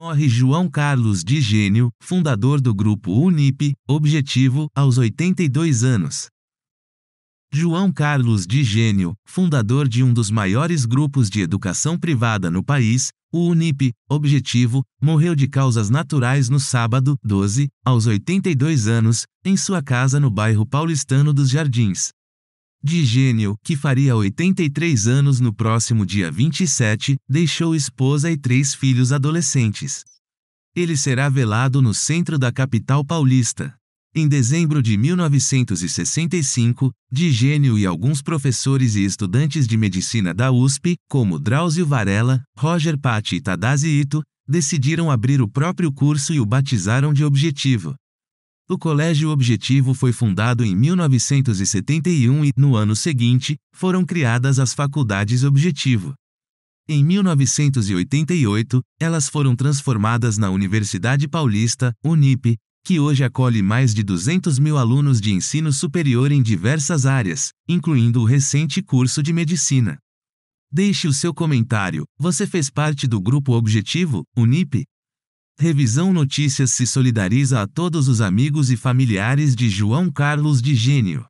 Morre João Carlos de Gênio, fundador do grupo Unip, objetivo, aos 82 anos. João Carlos de Gênio, fundador de um dos maiores grupos de educação privada no país, o Unip, objetivo, morreu de causas naturais no sábado, 12, aos 82 anos, em sua casa no bairro paulistano dos Jardins de gênio, que faria 83 anos no próximo dia 27, deixou esposa e três filhos adolescentes. Ele será velado no centro da capital paulista. Em dezembro de 1965, Digênio e alguns professores e estudantes de medicina da USP, como Drauzio Varela, Roger Patti e Tadashi Ito, decidiram abrir o próprio curso e o batizaram de Objetivo. O Colégio Objetivo foi fundado em 1971 e, no ano seguinte, foram criadas as Faculdades Objetivo. Em 1988, elas foram transformadas na Universidade Paulista, UNIP, que hoje acolhe mais de 200 mil alunos de ensino superior em diversas áreas, incluindo o recente curso de medicina. Deixe o seu comentário. Você fez parte do grupo Objetivo, UNIP? Revisão Notícias se solidariza a todos os amigos e familiares de João Carlos de Gênio.